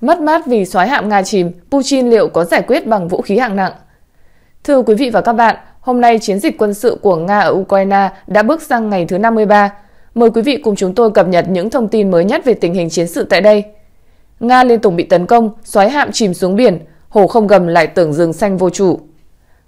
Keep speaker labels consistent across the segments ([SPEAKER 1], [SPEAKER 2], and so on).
[SPEAKER 1] Mất mát vì xoáy hạm Nga chìm, Putin liệu có giải quyết bằng vũ khí hạng nặng? Thưa quý vị và các bạn, hôm nay chiến dịch quân sự của Nga ở Ukraine đã bước sang ngày thứ 53. Mời quý vị cùng chúng tôi cập nhật những thông tin mới nhất về tình hình chiến sự tại đây. Nga liên tục bị tấn công, xoáy hạm chìm xuống biển, hồ không gầm lại tưởng rừng xanh vô chủ.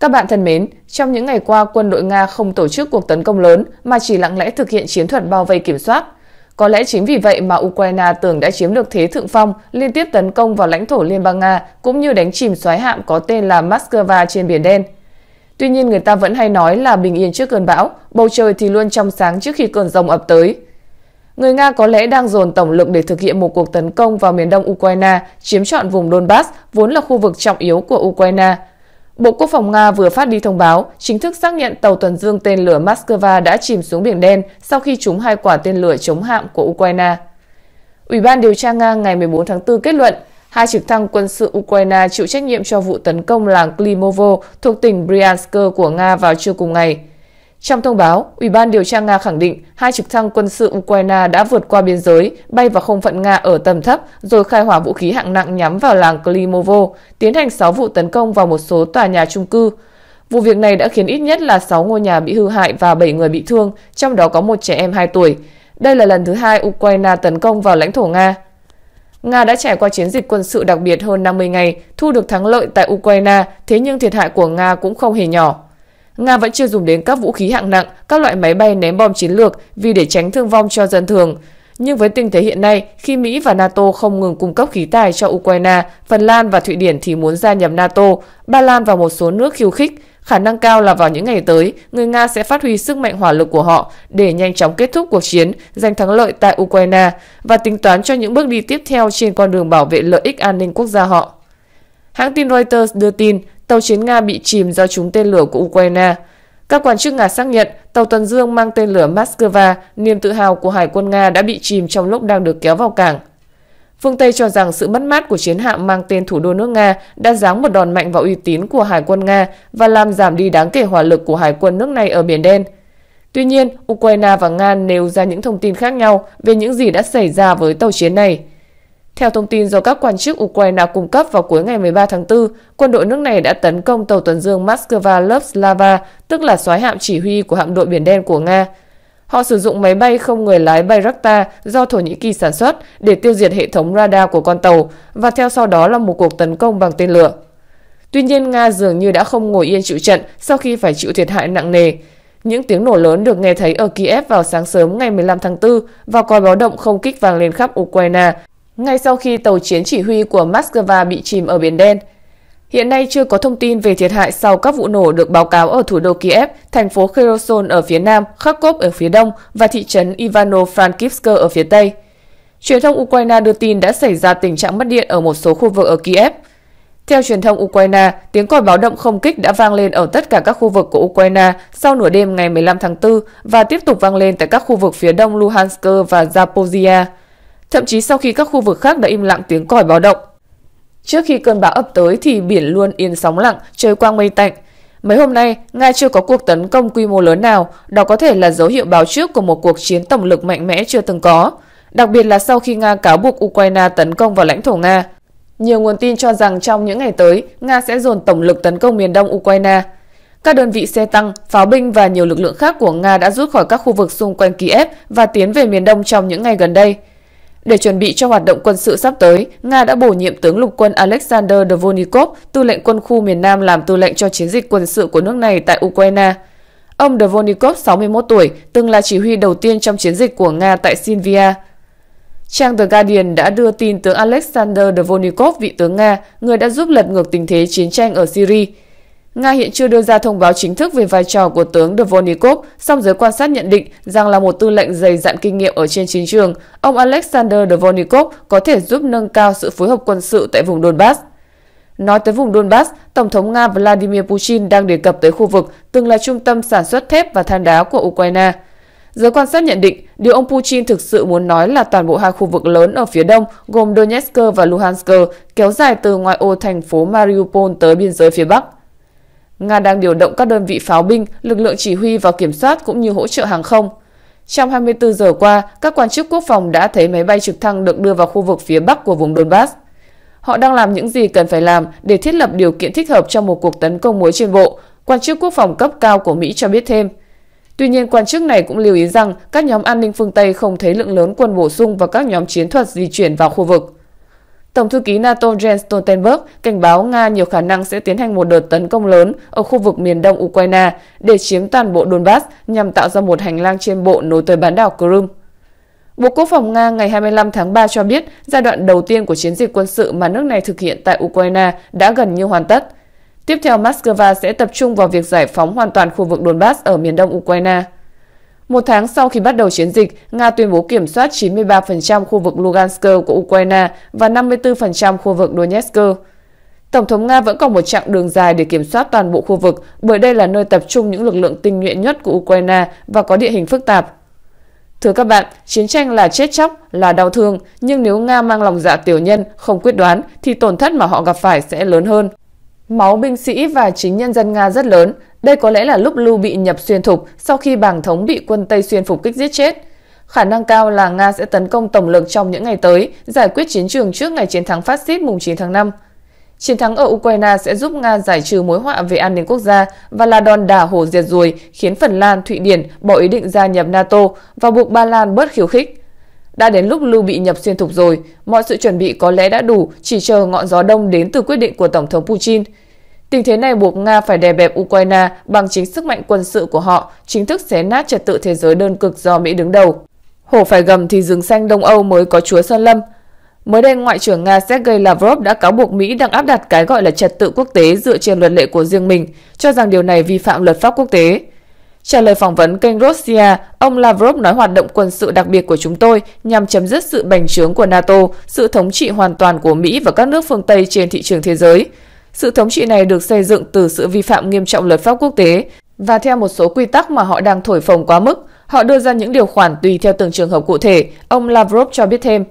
[SPEAKER 1] Các bạn thân mến, trong những ngày qua quân đội Nga không tổ chức cuộc tấn công lớn mà chỉ lặng lẽ thực hiện chiến thuật bao vây kiểm soát – có lẽ chính vì vậy mà Ukraine tưởng đã chiếm được thế thượng phong, liên tiếp tấn công vào lãnh thổ Liên bang Nga cũng như đánh chìm xoáy hạm có tên là Moscow trên Biển Đen. Tuy nhiên người ta vẫn hay nói là bình yên trước cơn bão, bầu trời thì luôn trong sáng trước khi cơn rồng ập tới. Người Nga có lẽ đang dồn tổng lực để thực hiện một cuộc tấn công vào miền đông Ukraine, chiếm trọn vùng Donbass, vốn là khu vực trọng yếu của Ukraine – Bộ Quốc phòng Nga vừa phát đi thông báo chính thức xác nhận tàu tuần dương tên lửa Moscow đã chìm xuống Biển Đen sau khi trúng hai quả tên lửa chống hạm của Ukraine. Ủy ban điều tra Nga ngày 14 tháng 4 kết luận hai trực thăng quân sự Ukraine chịu trách nhiệm cho vụ tấn công làng Klimovo thuộc tỉnh Bryansk của Nga vào trưa cùng ngày – trong thông báo, Ủy ban điều tra Nga khẳng định hai trực thăng quân sự Ukraine đã vượt qua biên giới, bay vào không phận Nga ở tầm thấp rồi khai hỏa vũ khí hạng nặng nhắm vào làng Klimovo, tiến hành 6 vụ tấn công vào một số tòa nhà chung cư. Vụ việc này đã khiến ít nhất là 6 ngôi nhà bị hư hại và 7 người bị thương, trong đó có một trẻ em 2 tuổi. Đây là lần thứ hai Ukraine tấn công vào lãnh thổ Nga. Nga đã trải qua chiến dịch quân sự đặc biệt hơn 50 ngày, thu được thắng lợi tại Ukraine, thế nhưng thiệt hại của Nga cũng không hề nhỏ. Nga vẫn chưa dùng đến các vũ khí hạng nặng, các loại máy bay ném bom chiến lược vì để tránh thương vong cho dân thường. Nhưng với tình thế hiện nay, khi Mỹ và NATO không ngừng cung cấp khí tài cho Ukraine, Phần Lan và Thụy Điển thì muốn gia nhập NATO, Ba Lan và một số nước khiêu khích. Khả năng cao là vào những ngày tới, người Nga sẽ phát huy sức mạnh hỏa lực của họ để nhanh chóng kết thúc cuộc chiến, giành thắng lợi tại Ukraine và tính toán cho những bước đi tiếp theo trên con đường bảo vệ lợi ích an ninh quốc gia họ. Hãng tin Reuters đưa tin, tàu chiến Nga bị chìm do trúng tên lửa của Ukraine. Các quan chức Nga xác nhận tàu Tuần Dương mang tên lửa Moscow, niềm tự hào của Hải quân Nga đã bị chìm trong lúc đang được kéo vào cảng. Phương Tây cho rằng sự mất mát của chiến hạm mang tên thủ đô nước Nga đã giáng một đòn mạnh vào uy tín của Hải quân Nga và làm giảm đi đáng kể hỏa lực của Hải quân nước này ở Biển Đen. Tuy nhiên, Ukraine và Nga nêu ra những thông tin khác nhau về những gì đã xảy ra với tàu chiến này – theo thông tin do các quan chức Ukraine cung cấp vào cuối ngày 13 tháng 4, quân đội nước này đã tấn công tàu tuần dương Moscow Lobslava, tức là soái hạm chỉ huy của hạm đội Biển Đen của Nga. Họ sử dụng máy bay không người lái Bayraktar do Thổ Nhĩ Kỳ sản xuất để tiêu diệt hệ thống radar của con tàu và theo sau đó là một cuộc tấn công bằng tên lửa. Tuy nhiên, Nga dường như đã không ngồi yên chịu trận sau khi phải chịu thiệt hại nặng nề. Những tiếng nổ lớn được nghe thấy ở Kiev vào sáng sớm ngày 15 tháng 4 và còi báo động không kích vang lên khắp Ukraine ngay sau khi tàu chiến chỉ huy của Moscow bị chìm ở Biển Đen. Hiện nay chưa có thông tin về thiệt hại sau các vụ nổ được báo cáo ở thủ đô Kiev, thành phố Kherson ở phía nam, Kharkov ở phía đông và thị trấn Ivano-Frankivsk ở phía tây. Truyền thông Ukraine đưa tin đã xảy ra tình trạng mất điện ở một số khu vực ở Kiev. Theo truyền thông Ukraine, tiếng còi báo động không kích đã vang lên ở tất cả các khu vực của Ukraine sau nửa đêm ngày 15 tháng 4 và tiếp tục vang lên tại các khu vực phía đông Luhansk và Zaporizhia thậm chí sau khi các khu vực khác đã im lặng tiếng còi báo động. Trước khi cơn bão ập tới thì biển luôn yên sóng lặng, trời quang mây tạnh. Mấy hôm nay, Nga chưa có cuộc tấn công quy mô lớn nào, đó có thể là dấu hiệu báo trước của một cuộc chiến tổng lực mạnh mẽ chưa từng có, đặc biệt là sau khi Nga cáo buộc Ukraine tấn công vào lãnh thổ Nga. Nhiều nguồn tin cho rằng trong những ngày tới, Nga sẽ dồn tổng lực tấn công miền đông Ukraine. Các đơn vị xe tăng, pháo binh và nhiều lực lượng khác của Nga đã rút khỏi các khu vực xung quanh Kiev và tiến về miền đông trong những ngày gần đây – để chuẩn bị cho hoạt động quân sự sắp tới, Nga đã bổ nhiệm tướng lục quân Alexander Dvornikov, tư lệnh quân khu miền Nam làm tư lệnh cho chiến dịch quân sự của nước này tại Ukraine. Ông Dvornikov, 61 tuổi, từng là chỉ huy đầu tiên trong chiến dịch của Nga tại Sinvia. Trang The Guardian đã đưa tin tướng Alexander Dvornikov, vị tướng Nga, người đã giúp lật ngược tình thế chiến tranh ở Syria. Nga hiện chưa đưa ra thông báo chính thức về vai trò của tướng Dvornikov, song giới quan sát nhận định rằng là một tư lệnh dày dặn kinh nghiệm ở trên chiến trường, ông Alexander Dvornikov có thể giúp nâng cao sự phối hợp quân sự tại vùng Donbass. Nói tới vùng Donbass, Tổng thống Nga Vladimir Putin đang đề cập tới khu vực từng là trung tâm sản xuất thép và than đá của Ukraine. Giới quan sát nhận định, điều ông Putin thực sự muốn nói là toàn bộ hai khu vực lớn ở phía đông gồm Donetsk và Luhansk kéo dài từ ngoại ô thành phố Mariupol tới biên giới phía Bắc. Nga đang điều động các đơn vị pháo binh, lực lượng chỉ huy và kiểm soát cũng như hỗ trợ hàng không. Trong 24 giờ qua, các quan chức quốc phòng đã thấy máy bay trực thăng được đưa vào khu vực phía bắc của vùng Donbass. Họ đang làm những gì cần phải làm để thiết lập điều kiện thích hợp cho một cuộc tấn công mới trên bộ, quan chức quốc phòng cấp cao của Mỹ cho biết thêm. Tuy nhiên, quan chức này cũng lưu ý rằng các nhóm an ninh phương Tây không thấy lượng lớn quân bổ sung và các nhóm chiến thuật di chuyển vào khu vực. Tổng thư ký NATO Jens Stoltenberg cảnh báo Nga nhiều khả năng sẽ tiến hành một đợt tấn công lớn ở khu vực miền đông Ukraine để chiếm toàn bộ Donbass nhằm tạo ra một hành lang trên bộ nối tới bán đảo Crimea. Bộ Quốc phòng Nga ngày 25 tháng 3 cho biết giai đoạn đầu tiên của chiến dịch quân sự mà nước này thực hiện tại Ukraine đã gần như hoàn tất. Tiếp theo, Moscow sẽ tập trung vào việc giải phóng hoàn toàn khu vực Donbass ở miền đông Ukraine. Một tháng sau khi bắt đầu chiến dịch, Nga tuyên bố kiểm soát 93% khu vực Lugansk của Ukraine và 54% khu vực Donetsk. Tổng thống Nga vẫn còn một chặng đường dài để kiểm soát toàn bộ khu vực bởi đây là nơi tập trung những lực lượng tinh nhuệ nhất của Ukraine và có địa hình phức tạp. Thưa các bạn, chiến tranh là chết chóc, là đau thương, nhưng nếu Nga mang lòng dạ tiểu nhân, không quyết đoán, thì tổn thất mà họ gặp phải sẽ lớn hơn. Máu binh sĩ và chính nhân dân Nga rất lớn. Đây có lẽ là lúc Lưu bị nhập xuyên thục sau khi bàng thống bị quân Tây xuyên phục kích giết chết. Khả năng cao là Nga sẽ tấn công tổng lực trong những ngày tới, giải quyết chiến trường trước ngày chiến thắng phát xít mùng 9 tháng 5. Chiến thắng ở Ukraine sẽ giúp Nga giải trừ mối họa về an ninh quốc gia và là đòn đả hổ diệt ruồi khiến Phần Lan, Thụy Điển bỏ ý định gia nhập NATO và buộc Ba Lan bớt khiêu khích. Đã đến lúc Lưu bị nhập xuyên thục rồi, mọi sự chuẩn bị có lẽ đã đủ, chỉ chờ ngọn gió đông đến từ quyết định của Tổng thống Putin. Tình thế này buộc Nga phải đè bẹp Ukraine bằng chính sức mạnh quân sự của họ, chính thức xé nát trật tự thế giới đơn cực do Mỹ đứng đầu. Hổ phải gầm thì rừng xanh Đông Âu mới có chúa Sơn Lâm. Mới đây, Ngoại trưởng Nga Sergei Lavrov đã cáo buộc Mỹ đang áp đặt cái gọi là trật tự quốc tế dựa trên luật lệ của riêng mình, cho rằng điều này vi phạm luật pháp quốc tế. Trả lời phỏng vấn kênh Russia, ông Lavrov nói hoạt động quân sự đặc biệt của chúng tôi nhằm chấm dứt sự bành trướng của NATO, sự thống trị hoàn toàn của Mỹ và các nước phương Tây trên thị trường thế giới. Sự thống trị này được xây dựng từ sự vi phạm nghiêm trọng luật pháp quốc tế và theo một số quy tắc mà họ đang thổi phồng quá mức. Họ đưa ra những điều khoản tùy theo từng trường hợp cụ thể, ông Lavrov cho biết thêm.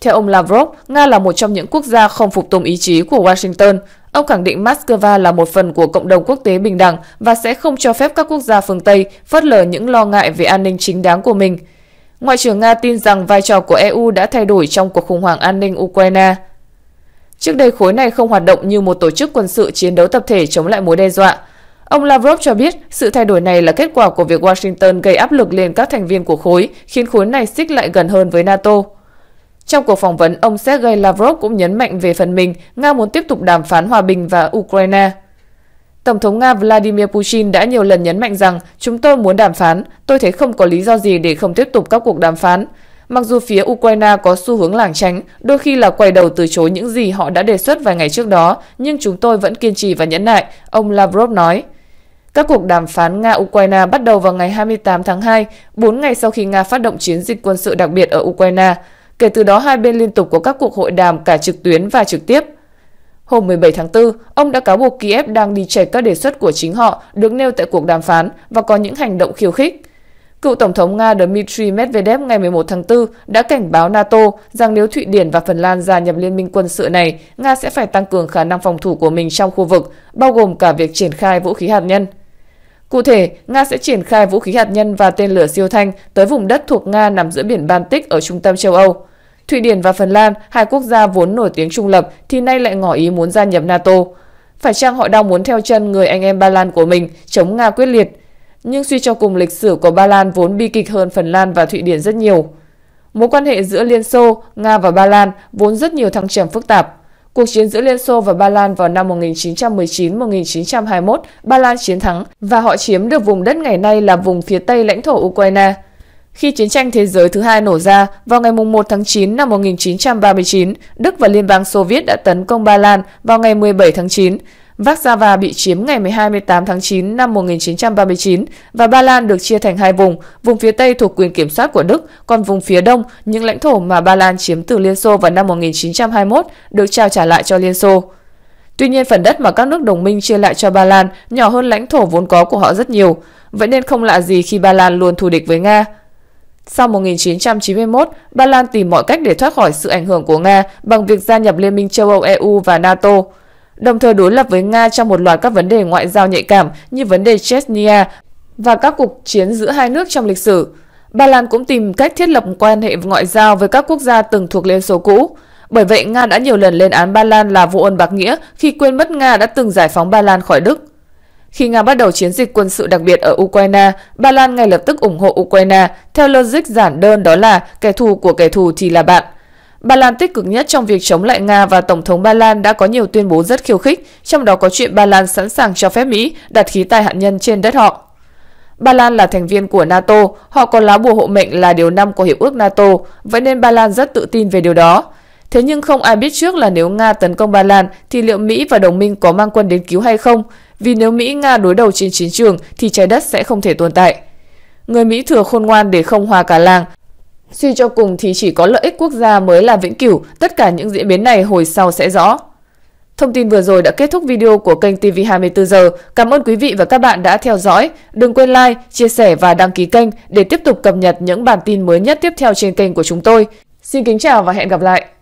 [SPEAKER 1] Theo ông Lavrov, Nga là một trong những quốc gia không phục tùng ý chí của Washington. Ông khẳng định Moscow là một phần của cộng đồng quốc tế bình đẳng và sẽ không cho phép các quốc gia phương Tây phớt lờ những lo ngại về an ninh chính đáng của mình. Ngoại trưởng Nga tin rằng vai trò của EU đã thay đổi trong cuộc khủng hoảng an ninh Ukraine. Trước đây khối này không hoạt động như một tổ chức quân sự chiến đấu tập thể chống lại mối đe dọa. Ông Lavrov cho biết sự thay đổi này là kết quả của việc Washington gây áp lực lên các thành viên của khối, khiến khối này xích lại gần hơn với NATO. Trong cuộc phỏng vấn, ông Sergei Lavrov cũng nhấn mạnh về phần mình Nga muốn tiếp tục đàm phán hòa bình và Ukraine. Tổng thống Nga Vladimir Putin đã nhiều lần nhấn mạnh rằng chúng tôi muốn đàm phán, tôi thấy không có lý do gì để không tiếp tục các cuộc đàm phán. Mặc dù phía Ukraine có xu hướng lảng tránh, đôi khi là quay đầu từ chối những gì họ đã đề xuất vài ngày trước đó, nhưng chúng tôi vẫn kiên trì và nhẫn nại, ông Lavrov nói. Các cuộc đàm phán Nga-Ukraine bắt đầu vào ngày 28 tháng 2, 4 ngày sau khi Nga phát động chiến dịch quân sự đặc biệt ở Ukraine. Kể từ đó hai bên liên tục có các cuộc hội đàm cả trực tuyến và trực tiếp. Hôm 17 tháng 4, ông đã cáo buộc Kiev đang đi chệch các đề xuất của chính họ được nêu tại cuộc đàm phán và có những hành động khiêu khích. Cựu Tổng thống Nga Dmitry Medvedev ngày 11 tháng 4 đã cảnh báo NATO rằng nếu Thụy Điển và Phần Lan gia nhập liên minh quân sự này, Nga sẽ phải tăng cường khả năng phòng thủ của mình trong khu vực, bao gồm cả việc triển khai vũ khí hạt nhân. Cụ thể, Nga sẽ triển khai vũ khí hạt nhân và tên lửa siêu thanh tới vùng đất thuộc Nga nằm giữa biển Baltic ở trung tâm châu Âu. Thụy Điển và Phần Lan, hai quốc gia vốn nổi tiếng trung lập, thì nay lại ngỏ ý muốn gia nhập NATO. Phải chăng họ đang muốn theo chân người anh em Ba Lan của mình, chống Nga quyết liệt? Nhưng suy cho cùng lịch sử của Ba Lan vốn bi kịch hơn Phần Lan và Thụy Điển rất nhiều. Mối quan hệ giữa Liên Xô, Nga và Ba Lan vốn rất nhiều thăng trầm phức tạp. Cuộc chiến giữa Liên Xô và Ba Lan vào năm 1919-1921, Ba Lan chiến thắng và họ chiếm được vùng đất ngày nay là vùng phía tây lãnh thổ Ukraine. Khi chiến tranh thế giới thứ hai nổ ra, vào ngày 1 tháng 9 năm 1939, Đức và Liên bang Xô Viết đã tấn công Ba Lan vào ngày 17 tháng 9. Warsaw bị chiếm ngày 28 tháng 9 năm 1939 và Ba Lan được chia thành hai vùng, vùng phía Tây thuộc quyền kiểm soát của Đức, còn vùng phía Đông, những lãnh thổ mà Ba Lan chiếm từ Liên Xô vào năm 1921 được trao trả lại cho Liên Xô. Tuy nhiên, phần đất mà các nước đồng minh chia lại cho Ba Lan nhỏ hơn lãnh thổ vốn có của họ rất nhiều, vậy nên không lạ gì khi Ba Lan luôn thù địch với Nga. Sau 1991, Ba Lan tìm mọi cách để thoát khỏi sự ảnh hưởng của Nga bằng việc gia nhập Liên minh châu Âu EU và NATO – đồng thời đối lập với Nga trong một loạt các vấn đề ngoại giao nhạy cảm như vấn đề Chechnya và các cuộc chiến giữa hai nước trong lịch sử. Ba Lan cũng tìm cách thiết lập quan hệ ngoại giao với các quốc gia từng thuộc Liên Xô cũ. Bởi vậy, Nga đã nhiều lần lên án Ba Lan là vô ơn bạc nghĩa khi quên mất Nga đã từng giải phóng Ba Lan khỏi Đức. Khi Nga bắt đầu chiến dịch quân sự đặc biệt ở Ukraine, Ba Lan ngay lập tức ủng hộ Ukraine theo logic giản đơn đó là kẻ thù của kẻ thù thì là bạn. Ba Lan tích cực nhất trong việc chống lại Nga và Tổng thống Ba Lan đã có nhiều tuyên bố rất khiêu khích, trong đó có chuyện Ba Lan sẵn sàng cho phép Mỹ đặt khí tài hạt nhân trên đất họ. Ba Lan là thành viên của NATO, họ có lá bùa hộ mệnh là điều 5 của Hiệp ước NATO, vậy nên Ba Lan rất tự tin về điều đó. Thế nhưng không ai biết trước là nếu Nga tấn công Ba Lan thì liệu Mỹ và đồng minh có mang quân đến cứu hay không? Vì nếu Mỹ-Nga đối đầu trên chiến trường thì trái đất sẽ không thể tồn tại. Người Mỹ thừa khôn ngoan để không hòa cả làng, Suy cho cùng thì chỉ có lợi ích quốc gia mới là vĩnh cửu, tất cả những diễn biến này hồi sau sẽ rõ. Thông tin vừa rồi đã kết thúc video của kênh TV24 giờ. Cảm ơn quý vị và các bạn đã theo dõi. Đừng quên like, chia sẻ và đăng ký kênh để tiếp tục cập nhật những bản tin mới nhất tiếp theo trên kênh của chúng tôi. Xin kính chào và hẹn gặp lại!